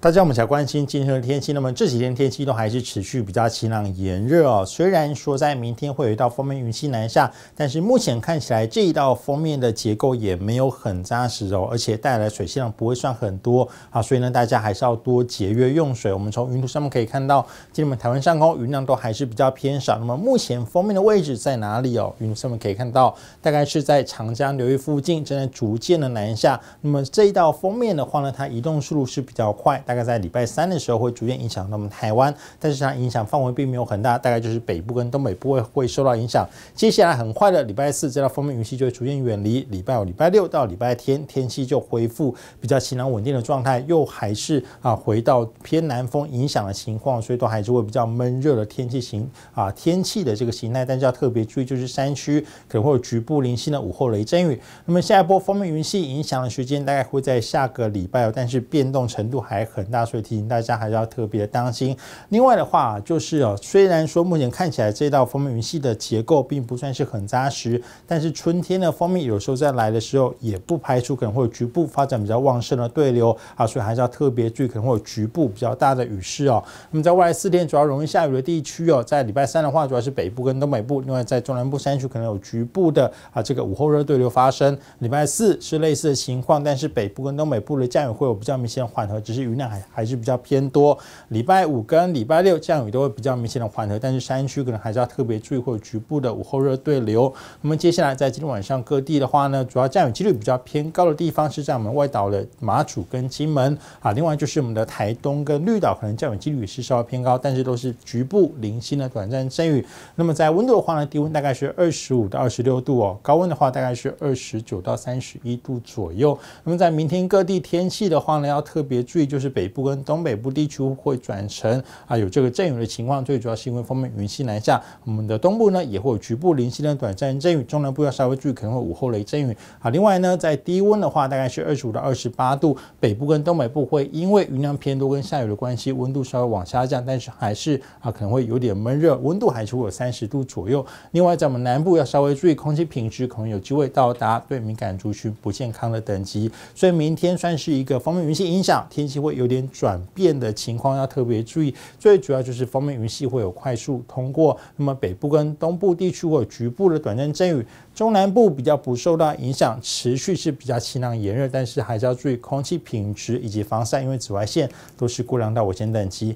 大家目前关心今天的天气，那么这几天天气都还是持续比较晴朗炎热哦。虽然说在明天会有一道锋面云系南下，但是目前看起来这一道锋面的结构也没有很扎实哦，而且带来水汽量不会算很多啊，所以呢，大家还是要多节约用水。我们从云图上面可以看到，今天我们台湾上空云量都还是比较偏少。那么目前锋面的位置在哪里哦？云图上面可以看到，大概是在长江流域附近，正在逐渐的南下。那么这一道封面的话呢，它移动速度是比较快。大概在礼拜三的时候会逐渐影响到我们台湾，但是它影响范围并没有很大，大概就是北部跟东北部会会受到影响。接下来很快的礼拜四，这道封面云系就会逐渐远离。礼拜五、礼拜六到礼拜天，天气就恢复比较晴朗稳定的状态，又还是啊回到偏南风影响的情况，所以都还是会比较闷热的天气形啊天气的这个形态。但是要特别注意，就是山区可能会有局部零星的午后雷阵雨。那么下一波封面云系影响的时间大概会在下个礼拜，但是变动程度还很。很大，所以提醒大家还是要特别的当心。另外的话，就是哦，虽然说目前看起来这道封面云系的结构并不算是很扎实，但是春天的蜂面有时候在来的时候，也不排除可能会有局部发展比较旺盛的对流啊，所以还是要特别注意，可能会有局部比较大的雨势哦。那么在未来四天主要容易下雨的地区哦，在礼拜三的话，主要是北部跟东北部，另外在中南部山区可能有局部的啊这个午后热对流发生。礼拜四是类似的情况，但是北部跟东北部的降雨会有比较明显缓和，只是云南。还还是比较偏多。礼拜五跟礼拜六降雨都会比较明显的缓和，但是山区可能还是要特别注意，或者局部的午后热对流。那么接下来在今天晚上各地的话呢，主要降雨几率比较偏高的地方是在我们外岛的马祖跟金门啊，另外就是我们的台东跟绿岛，可能降雨几率是稍微偏高，但是都是局部零星的短暂阵雨。那么在温度的话呢，低温大概是二十五到二十六度哦，高温的话大概是二十九到三十一度左右。那么在明天各地天气的话呢，要特别注意就是。北部跟东北部地区会转成啊有这个阵雨的情况，最主要是因为方面云系南下，我们的东部呢也会有局部零星的短暂阵雨，中南部要稍微注意可能会午后雷阵雨。啊。另外呢在低温的话大概是二十五到二十八度，北部跟东北部会因为云量偏多跟下雨的关系，温度稍微往下降，但是还是啊可能会有点闷热，温度还是会有三十度左右。另外在我们南部要稍微注意空气品质，可能有机会到达对敏感族群不健康的等级，所以明天算是一个方面云系影响，天气会有。点转变的情况要特别注意，最主要就是方面云系会有快速通过，那么北部跟东部地区会有局部的短暂阵雨，中南部比较不受到影响，持续是比较晴朗炎热，但是还是要注意空气品质以及防晒，因为紫外线都是过量到我先等级。